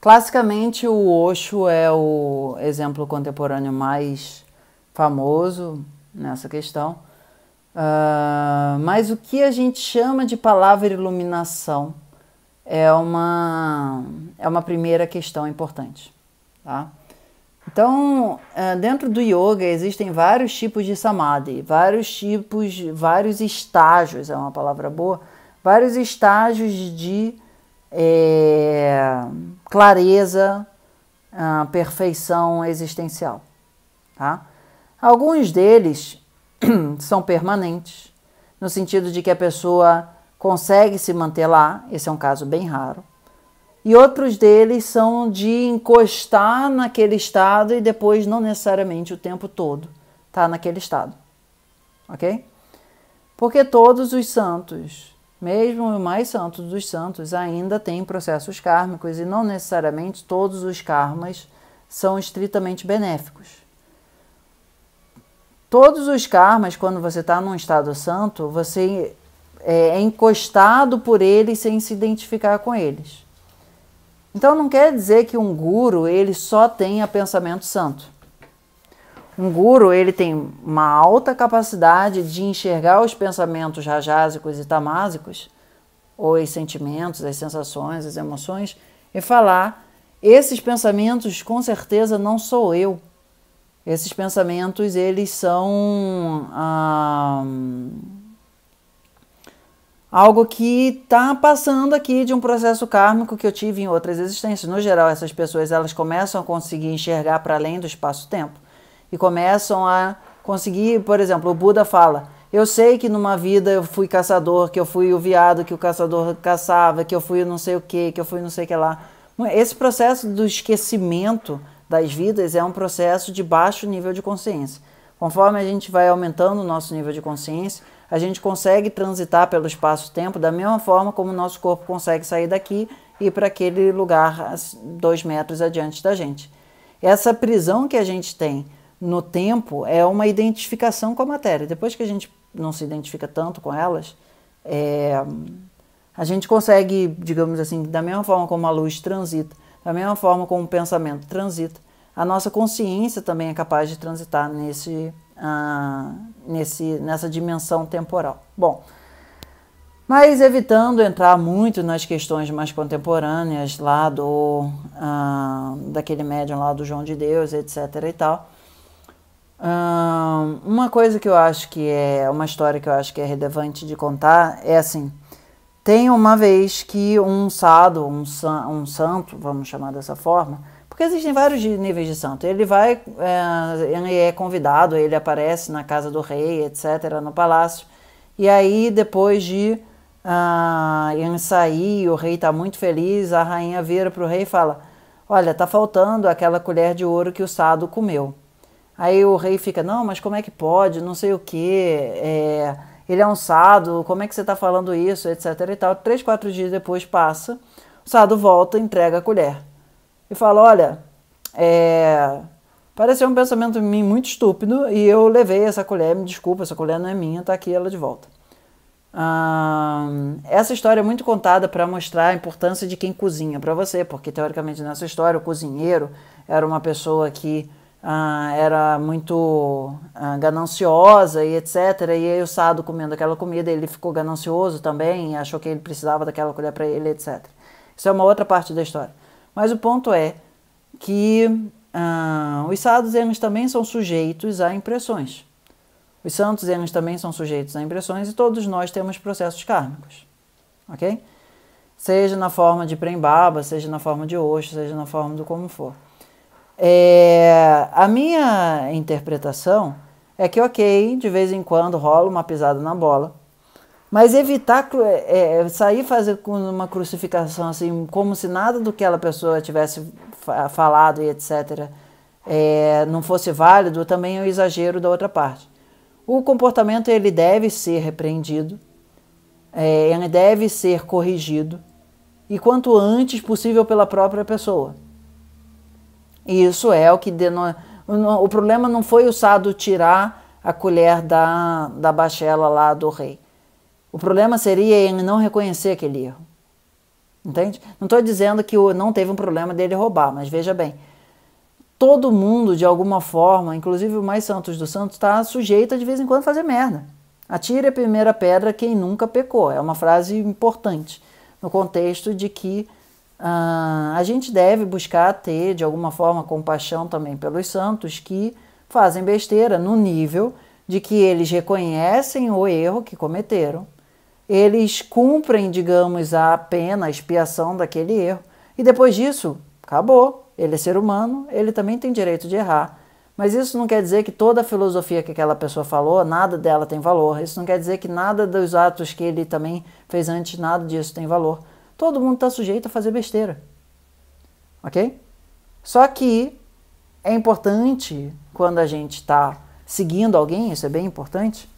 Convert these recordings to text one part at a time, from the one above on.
Classicamente, o Osho é o exemplo contemporâneo mais famoso nessa questão. Uh, mas o que a gente chama de palavra iluminação é uma, é uma primeira questão importante. Tá? Então, ah, dentro do yoga existem vários tipos de samadhi, vários tipos, vários estágios, é uma palavra boa, vários estágios de é, clareza, ah, perfeição existencial. Tá? Alguns deles são permanentes, no sentido de que a pessoa consegue se manter lá, esse é um caso bem raro. E outros deles são de encostar naquele estado e depois não necessariamente o tempo todo tá naquele estado. OK? Porque todos os santos mesmo o mais santo dos santos ainda tem processos kármicos e não necessariamente todos os karmas são estritamente benéficos. Todos os karmas, quando você está num estado santo, você é, é encostado por eles sem se identificar com eles. Então não quer dizer que um guru ele só tenha pensamento santo. Um guru, ele tem uma alta capacidade de enxergar os pensamentos rajásicos e tamásicos, ou os sentimentos, as sensações, as emoções, e falar: esses pensamentos com certeza não sou eu. Esses pensamentos, eles são ah, algo que está passando aqui de um processo kármico que eu tive em outras existências. No geral, essas pessoas elas começam a conseguir enxergar para além do espaço-tempo e começam a conseguir, por exemplo, o Buda fala: "Eu sei que numa vida eu fui caçador, que eu fui o viado que o caçador caçava, que eu fui não sei o que, que eu fui não sei o que lá". Esse processo do esquecimento das vidas é um processo de baixo nível de consciência. Conforme a gente vai aumentando o nosso nível de consciência, a gente consegue transitar pelo espaço-tempo da mesma forma como o nosso corpo consegue sair daqui e ir para aquele lugar dois metros adiante da gente. Essa prisão que a gente tem no tempo é uma identificação com a matéria. Depois que a gente não se identifica tanto com elas, é, a gente consegue, digamos assim, da mesma forma como a luz transita, da mesma forma como o pensamento transita, a nossa consciência também é capaz de transitar nesse, ah, nesse, nessa dimensão temporal. Bom, mas evitando entrar muito nas questões mais contemporâneas lá do ah, daquele médium lá do João de Deus, etc. e tal, uma coisa que eu acho que é uma história que eu acho que é relevante de contar é assim: tem uma vez que um sado, um, san, um santo, vamos chamar dessa forma, porque existem vários níveis de santo. Ele vai, é, ele é convidado, ele aparece na casa do rei, etc., no palácio. E aí, depois de uh, ele sair, o rei está muito feliz, a rainha vira para o rei e fala: Olha, tá faltando aquela colher de ouro que o sado comeu. Aí o rei fica, não, mas como é que pode, não sei o que, é, ele é um sado, como é que você está falando isso, etc e tal. Três, quatro dias depois passa, o sado volta, entrega a colher e fala, olha, é, pareceu um pensamento em mim muito estúpido e eu levei essa colher, me desculpa, essa colher não é minha, está aqui ela é de volta. Hum, essa história é muito contada para mostrar a importância de quem cozinha para você, porque teoricamente nessa história o cozinheiro era uma pessoa que ah, era muito ah, gananciosa e etc. E aí o Sado comendo aquela comida, ele ficou ganancioso também, achou que ele precisava daquela colher para ele, etc. Isso é uma outra parte da história. Mas o ponto é que ah, os sados eles também são sujeitos a impressões. Os santos eles também são sujeitos a impressões e todos nós temos processos kármicos, ok? Seja na forma de Prembaba, seja na forma de Osho, seja na forma do como for. É, a minha interpretação é que, ok, de vez em quando rola uma pisada na bola, mas evitar é, é, sair fazer uma crucificação assim, como se nada do que aquela pessoa tivesse falado e etc. É, não fosse válido, também é um exagero da outra parte. O comportamento ele deve ser repreendido, é, ele deve ser corrigido e quanto antes possível pela própria pessoa. Isso é o que deno... o problema não foi o Sado tirar a colher da, da bachela lá do rei. O problema seria ele não reconhecer aquele erro. Entende? Não estou dizendo que o, não teve um problema dele roubar, mas veja bem. Todo mundo, de alguma forma, inclusive o mais santos dos santos, está sujeito a de vez em quando fazer merda. Atire a primeira pedra quem nunca pecou. É uma frase importante no contexto de que ah, a gente deve buscar ter, de alguma forma, compaixão também pelos santos que fazem besteira no nível de que eles reconhecem o erro que cometeram, eles cumprem, digamos, a pena, a expiação daquele erro, e depois disso, acabou. Ele é ser humano, ele também tem direito de errar. Mas isso não quer dizer que toda a filosofia que aquela pessoa falou, nada dela tem valor. Isso não quer dizer que nada dos atos que ele também fez antes, nada disso tem valor. Todo mundo está sujeito a fazer besteira. Ok? Só que é importante quando a gente está seguindo alguém, isso é bem importante,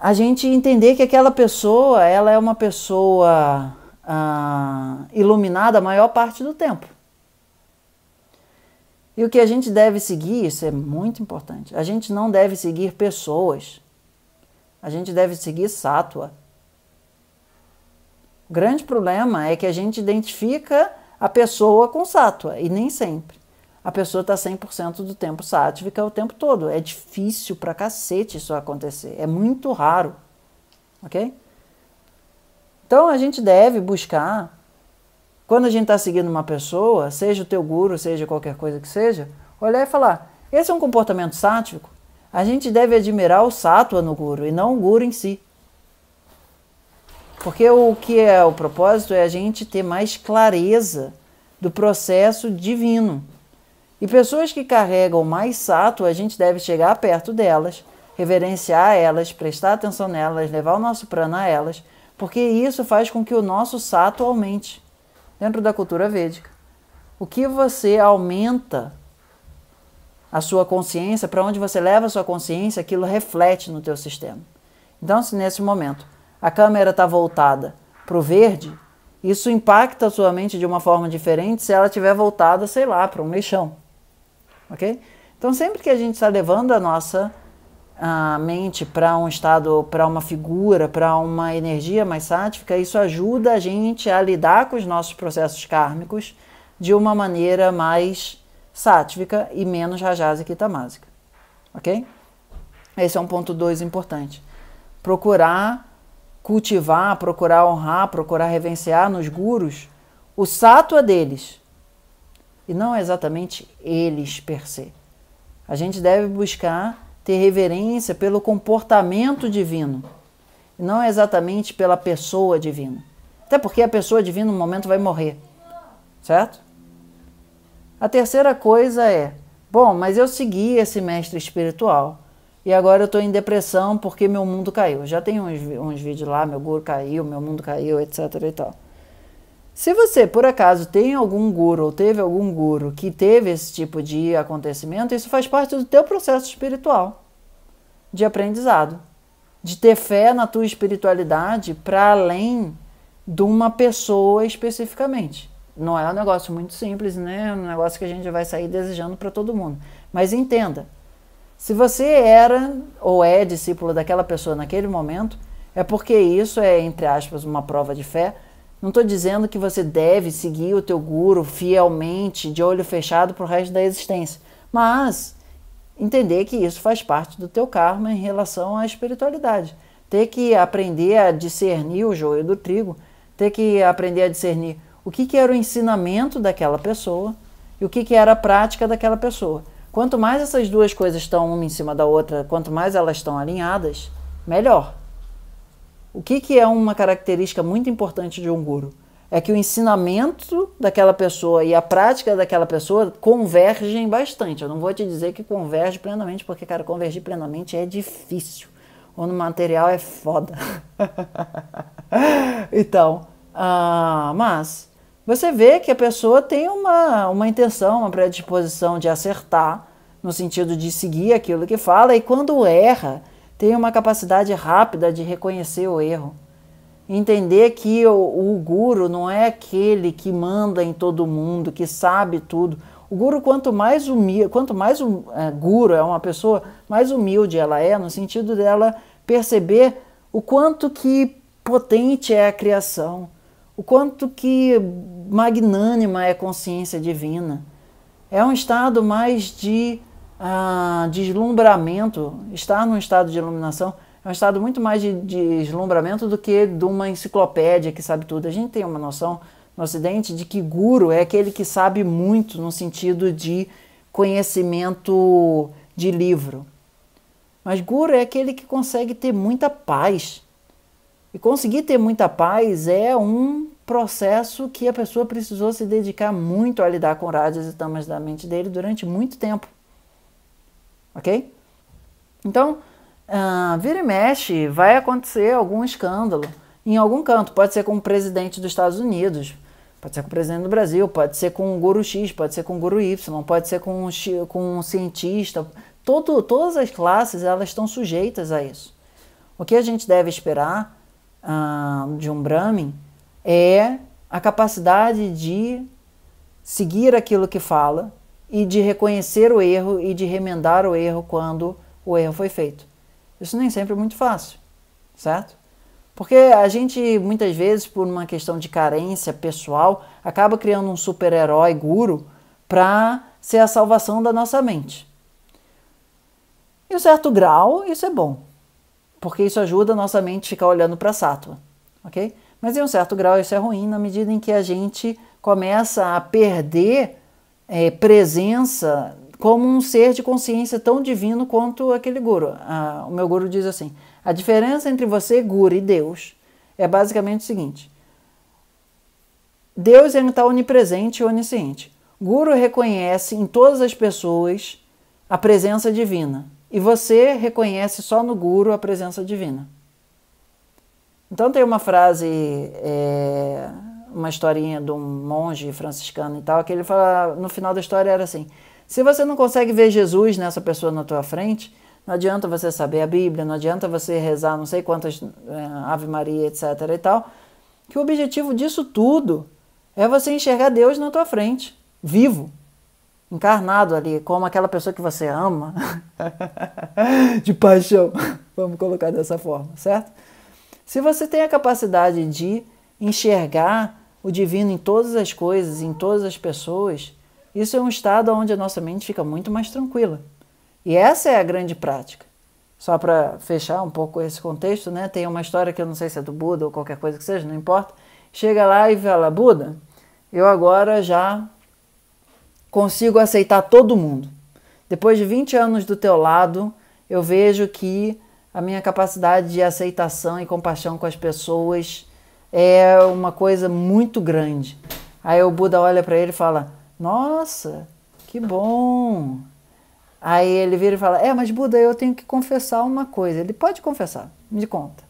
a gente entender que aquela pessoa ela é uma pessoa ah, iluminada a maior parte do tempo. E o que a gente deve seguir, isso é muito importante. A gente não deve seguir pessoas. A gente deve seguir sátua. O grande problema é que a gente identifica a pessoa com sátua, e nem sempre. A pessoa está 100% do tempo sátvica o tempo todo. É difícil para cacete isso acontecer. É muito raro. Ok? Então a gente deve buscar, quando a gente está seguindo uma pessoa, seja o teu guru, seja qualquer coisa que seja, olhar e falar: esse é um comportamento sátvico? A gente deve admirar o sátua no guru e não o guru em si. Porque o que é o propósito é a gente ter mais clareza do processo divino. E pessoas que carregam mais sato, a gente deve chegar perto delas, reverenciar elas, prestar atenção nelas, levar o nosso prana a elas, porque isso faz com que o nosso sato aumente dentro da cultura védica. O que você aumenta a sua consciência, para onde você leva a sua consciência, aquilo reflete no teu sistema. Então, se nesse momento a câmera está voltada para o verde, isso impacta a sua mente de uma forma diferente se ela estiver voltada, sei lá, para um lixão. Ok? Então, sempre que a gente está levando a nossa a mente para um estado, para uma figura, para uma energia mais sátifica, isso ajuda a gente a lidar com os nossos processos kármicos de uma maneira mais sátvica e menos rajasica e tamásica. Ok? Esse é um ponto 2 importante. Procurar cultivar, procurar honrar, procurar reverenciar nos gurus, o sattva é deles. E não é exatamente eles per se. A gente deve buscar ter reverência pelo comportamento divino, e não exatamente pela pessoa divina. Até porque a pessoa divina, no momento, vai morrer. Certo? A terceira coisa é: bom, mas eu segui esse mestre espiritual e agora eu estou em depressão porque meu mundo caiu. Já tem uns, uns vídeos lá, meu guru caiu, meu mundo caiu, etc e tal. Se você, por acaso, tem algum guru ou teve algum guru que teve esse tipo de acontecimento, isso faz parte do teu processo espiritual de aprendizado, de ter fé na tua espiritualidade para além de uma pessoa especificamente. Não é um negócio muito simples, né? É um negócio que a gente vai sair desejando para todo mundo. Mas entenda, se você era ou é discípulo daquela pessoa naquele momento, é porque isso é, entre aspas, uma prova de fé. Não estou dizendo que você deve seguir o teu guru fielmente, de olho fechado, para o resto da existência. Mas entender que isso faz parte do teu karma em relação à espiritualidade. Ter que aprender a discernir o joio do trigo, ter que aprender a discernir o que, que era o ensinamento daquela pessoa e o que, que era a prática daquela pessoa. Quanto mais essas duas coisas estão uma em cima da outra, quanto mais elas estão alinhadas, melhor. O que, que é uma característica muito importante de um guru? É que o ensinamento daquela pessoa e a prática daquela pessoa convergem bastante. Eu não vou te dizer que converge plenamente, porque, cara, convergir plenamente é difícil. o material é foda. então, ah, mas você vê que a pessoa tem uma, uma intenção, uma predisposição de acertar, no sentido de seguir aquilo que fala, e quando erra, tem uma capacidade rápida de reconhecer o erro. Entender que o, o guru não é aquele que manda em todo mundo, que sabe tudo. O guru, quanto mais humilde, quanto mais um, é, guru é uma pessoa, mais humilde ela é, no sentido dela perceber o quanto que potente é a criação, o quanto que magnânima é a consciência divina. É um estado mais de ah, deslumbramento, estar num estado de iluminação é um estado muito mais de, de deslumbramento do que de uma enciclopédia que sabe tudo. A gente tem uma noção no Ocidente de que guru é aquele que sabe muito no sentido de conhecimento de livro. Mas guru é aquele que consegue ter muita paz. E conseguir ter muita paz é um processo que a pessoa precisou se dedicar muito a lidar com rajas e tamas da mente dele durante muito tempo ok? Então, uh, vira e mexe, vai acontecer algum escândalo em algum canto. Pode ser com o presidente dos Estados Unidos, pode ser com o presidente do Brasil, pode ser com o guru X, pode ser com o guru Y, pode ser com, um, com um cientista. Todo, todas as classes elas estão sujeitas a isso. O que a gente deve esperar uh, de um Brahmin é a capacidade de seguir aquilo que fala, e de reconhecer o erro e de remendar o erro quando o erro foi feito. Isso nem sempre é muito fácil, certo? Porque a gente, muitas vezes, por uma questão de carência pessoal, acaba criando um super-herói guru para ser a salvação da nossa mente. Em um certo grau, isso é bom, porque isso ajuda a nossa mente a ficar olhando para a sátua, ok? Mas em um certo grau, isso é ruim na medida em que a gente começa a perder é, presença como um ser de consciência tão divino quanto aquele guru. Ah, o meu guru diz assim: a diferença entre você, guru, e Deus é basicamente o seguinte: Deus está é onipresente e onisciente. Guru reconhece em todas as pessoas a presença divina. E você reconhece só no guru a presença divina. Então tem uma frase. É uma historinha de um monge franciscano e tal, que ele fala, no final da história era assim: se você não consegue ver Jesus nessa pessoa na tua frente, não adianta você saber a Bíblia, não adianta você rezar não sei quantas é, Ave Maria, etc. e tal, que o objetivo disso tudo é você enxergar Deus na tua frente, vivo, encarnado ali, como aquela pessoa que você ama, de paixão, vamos colocar dessa forma, certo? Se você tem a capacidade de enxergar o divino em todas as coisas, em todas as pessoas, isso é um estado onde a nossa mente fica muito mais tranquila. E essa é a grande prática. Só para fechar um pouco esse contexto, né? Tem uma história que eu não sei se é do Buda ou qualquer coisa que seja, não importa. Chega lá e fala: "Buda, eu agora já consigo aceitar todo mundo. Depois de 20 anos do teu lado, eu vejo que a minha capacidade de aceitação e compaixão com as pessoas é uma coisa muito grande. Aí o Buda olha para ele e fala: Nossa, que bom. Aí ele vira e fala: É, mas Buda, eu tenho que confessar uma coisa. Ele pode confessar, me conta.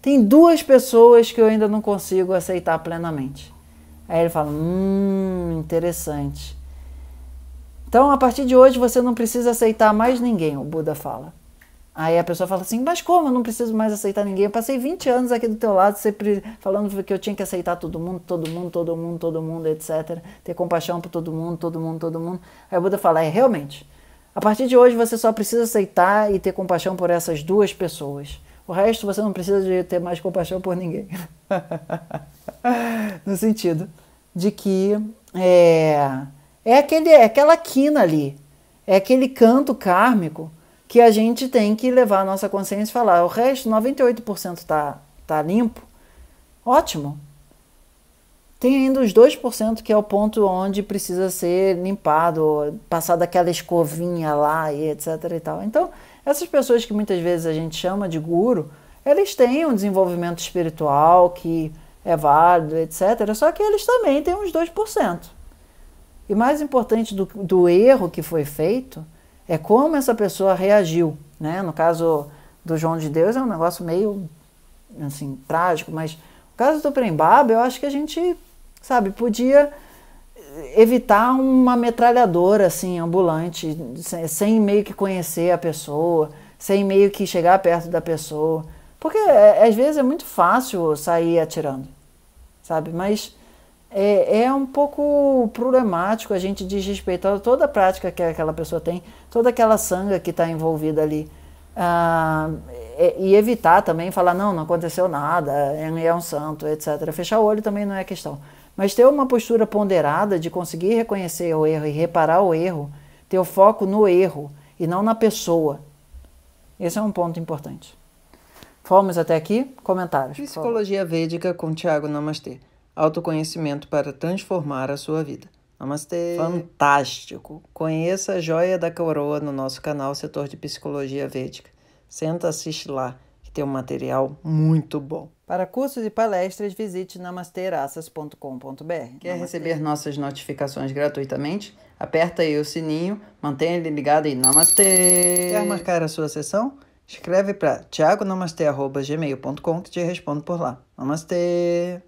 Tem duas pessoas que eu ainda não consigo aceitar plenamente. Aí ele fala: Hum, interessante. Então, a partir de hoje, você não precisa aceitar mais ninguém, o Buda fala. Aí a pessoa fala assim, mas como? Eu não preciso mais aceitar ninguém. Eu passei 20 anos aqui do teu lado, sempre falando que eu tinha que aceitar todo mundo, todo mundo, todo mundo, todo mundo, etc. Ter compaixão por todo mundo, todo mundo, todo mundo. Aí o Buda fala, é realmente. A partir de hoje você só precisa aceitar e ter compaixão por essas duas pessoas. O resto você não precisa de ter mais compaixão por ninguém. no sentido de que é, é, aquele, é aquela quina ali, é aquele canto kármico que a gente tem que levar a nossa consciência e falar: o resto, 98% está tá limpo, ótimo. Tem ainda os 2% que é o ponto onde precisa ser limpado, passar daquela escovinha lá e etc e tal. Então, essas pessoas que muitas vezes a gente chama de guru, eles têm um desenvolvimento espiritual que é válido, etc. Só que eles também têm uns 2%. E mais importante do, do erro que foi feito é como essa pessoa reagiu, né? No caso do João de Deus é um negócio meio assim trágico, mas no caso do Prembaba, eu acho que a gente, sabe, podia evitar uma metralhadora assim ambulante, sem, meio que conhecer a pessoa, sem meio que chegar perto da pessoa, porque é, às vezes é muito fácil sair atirando, sabe? Mas é, é um pouco problemático a gente desrespeitar toda a prática que aquela pessoa tem, toda aquela sanga que está envolvida ali. Ah, é, e evitar também falar, não, não aconteceu nada, é um é santo, etc. Fechar o olho também não é questão. Mas ter uma postura ponderada de conseguir reconhecer o erro e reparar o erro, ter o foco no erro e não na pessoa. Esse é um ponto importante. Fomos até aqui? Comentários. Psicologia Védica com Tiago Namastê autoconhecimento para transformar a sua vida. Namastê! Fantástico! Conheça a joia da coroa no nosso canal Setor de Psicologia Védica. Senta, assiste lá, que tem um material muito bom. Para cursos e palestras, visite namasterassas.com.br. Quer Namastê. receber nossas notificações gratuitamente? Aperta aí o sininho, mantenha ele ligado em Namastê! Quer marcar a sua sessão? Escreve para tiagonamastê.gmail.com que te respondo por lá. Namastê!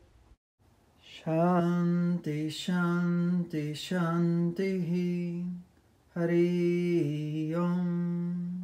Shanti, Shanti, Shanti, Hari Om.